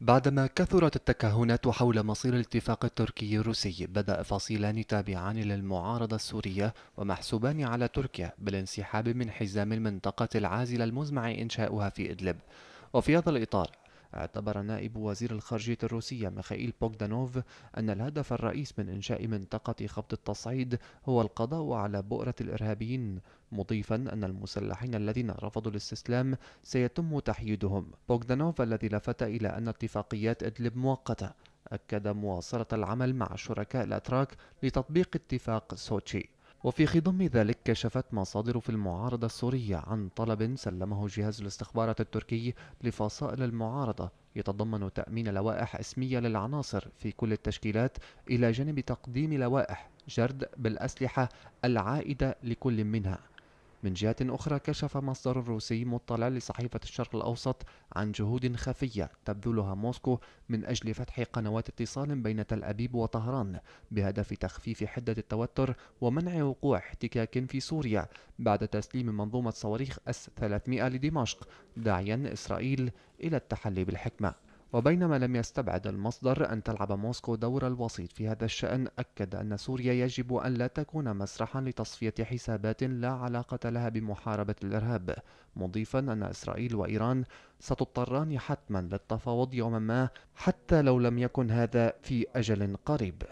بعدما كثرت التكهنات حول مصير الاتفاق التركي الروسي بدأ فصيلان تابعان للمعارضة السورية ومحسوبان على تركيا بالانسحاب من حزام المنطقة العازلة المزمع إنشاؤها في إدلب وفي هذا الإطار اعتبر نائب وزير الخارجية الروسية ميخائيل بوغدانوف أن الهدف الرئيس من إنشاء منطقة خفض التصعيد هو القضاء على بؤرة الإرهابيين مضيفا أن المسلحين الذين رفضوا الاستسلام سيتم تحييدهم بوغدانوف الذي لفت إلى أن اتفاقيات إدلب مؤقتة أكد مواصلة العمل مع شركاء الأتراك لتطبيق اتفاق سوتشي وفي خضم ذلك كشفت مصادر في المعارضة السورية عن طلب سلمه جهاز الاستخبارات التركي لفصائل المعارضة يتضمن تأمين لوائح اسمية للعناصر في كل التشكيلات إلى جانب تقديم لوائح جرد بالأسلحة العائدة لكل منها من جهة أخرى كشف مصدر روسي مطلع لصحيفة الشرق الأوسط عن جهود خفية تبذلها موسكو من أجل فتح قنوات اتصال بين تل أبيب وطهران بهدف تخفيف حدة التوتر ومنع وقوع احتكاك في سوريا بعد تسليم منظومة صواريخ أس 300 لدمشق داعيا إسرائيل إلى التحلي بالحكمة وبينما لم يستبعد المصدر أن تلعب موسكو دور الوسيط في هذا الشأن أكد أن سوريا يجب أن لا تكون مسرحا لتصفية حسابات لا علاقة لها بمحاربة الإرهاب مضيفا أن إسرائيل وإيران ستضطران حتما للتفاوض يوما ما حتى لو لم يكن هذا في أجل قريب